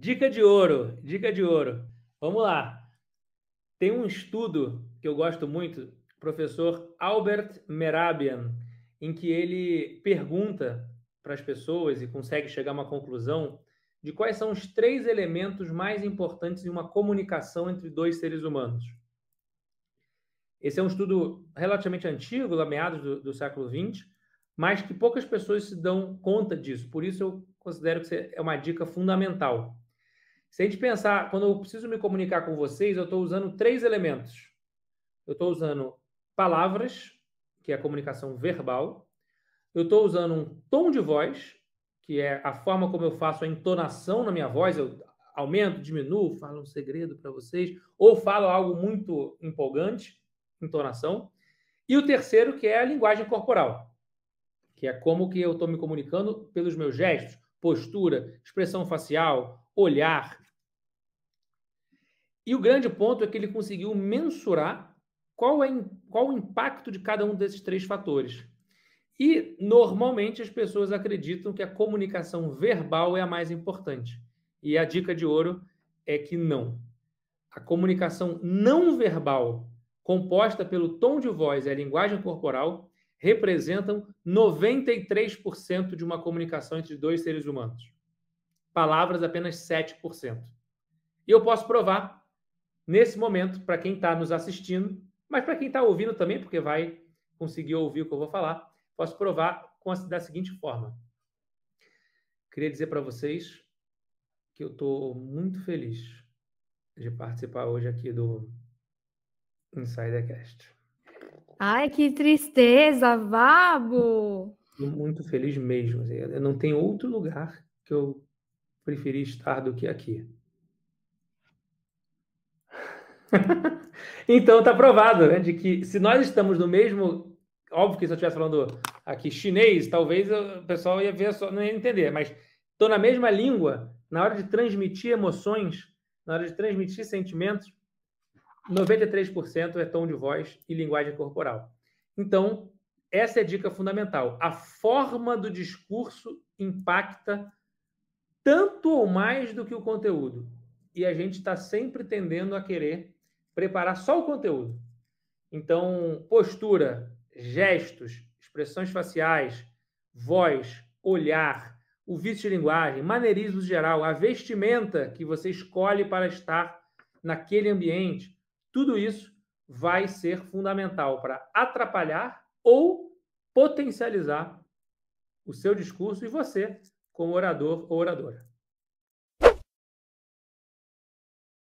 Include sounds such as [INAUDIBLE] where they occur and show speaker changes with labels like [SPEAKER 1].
[SPEAKER 1] Dica de ouro, dica de ouro. Vamos lá. Tem um estudo que eu gosto muito, professor Albert Merabian, em que ele pergunta para as pessoas e consegue chegar a uma conclusão de quais são os três elementos mais importantes em uma comunicação entre dois seres humanos. Esse é um estudo relativamente antigo, lá meados do, do século XX, mas que poucas pessoas se dão conta disso. Por isso eu considero que é uma dica fundamental. Se a gente pensar, quando eu preciso me comunicar com vocês, eu estou usando três elementos. Eu estou usando palavras, que é a comunicação verbal. Eu estou usando um tom de voz, que é a forma como eu faço a entonação na minha voz. Eu aumento, diminuo, falo um segredo para vocês, ou falo algo muito empolgante, entonação. E o terceiro, que é a linguagem corporal, que é como que eu estou me comunicando pelos meus gestos, postura, expressão facial, olhar. E o grande ponto é que ele conseguiu mensurar qual é qual o impacto de cada um desses três fatores. E normalmente as pessoas acreditam que a comunicação verbal é a mais importante. E a dica de ouro é que não. A comunicação não verbal, composta pelo tom de voz e a linguagem corporal, representam 93% de uma comunicação entre dois seres humanos palavras apenas 7%. E eu posso provar nesse momento para quem está nos assistindo, mas para quem está ouvindo também, porque vai conseguir ouvir o que eu vou falar, posso provar a, da seguinte forma. Queria dizer para vocês que eu estou muito feliz de participar hoje aqui do Insidercast. Ai, que tristeza, Vabo! Estou muito feliz mesmo. Assim. Eu não tem outro lugar que eu preferi estar do que aqui. [LAUGHS] então está provado, né? De que se nós estamos no mesmo. Óbvio que se eu estivesse falando aqui chinês, talvez o pessoal ia ver só, não ia entender, mas estou na mesma língua, na hora de transmitir emoções, na hora de transmitir sentimentos, 93% é tom de voz e linguagem corporal. Então, essa é a dica fundamental. A forma do discurso impacta tanto ou mais do que o conteúdo. E a gente está sempre tendendo a querer preparar só o conteúdo. Então, postura, gestos, expressões faciais, voz, olhar, o vício de linguagem, maneirismo geral, a vestimenta que você escolhe para estar naquele ambiente, tudo isso vai ser fundamental para atrapalhar ou potencializar o seu discurso e você com orador ou oradora.